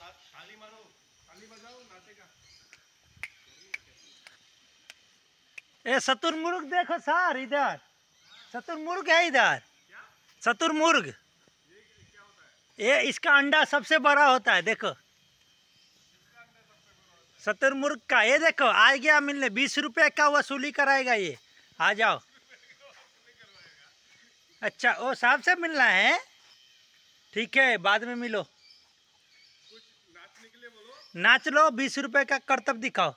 ताली मारो ताली बजाओ ए शतुर्मुर्ग देखो सर इधर शतुर्मुर्ग है इधर शतुर्मुर्ग ये इसका अंडा सबसे बड़ा होता है देखो शतुर्मुर्ग का ये देखो आ गया मिलने बीस रुपये का वसूली कराएगा ये आ जाओ अच्छा वो साहब से मिलना है ठीक है बाद में मिलो नाच लो बीस रुपए का करतब दिखाओ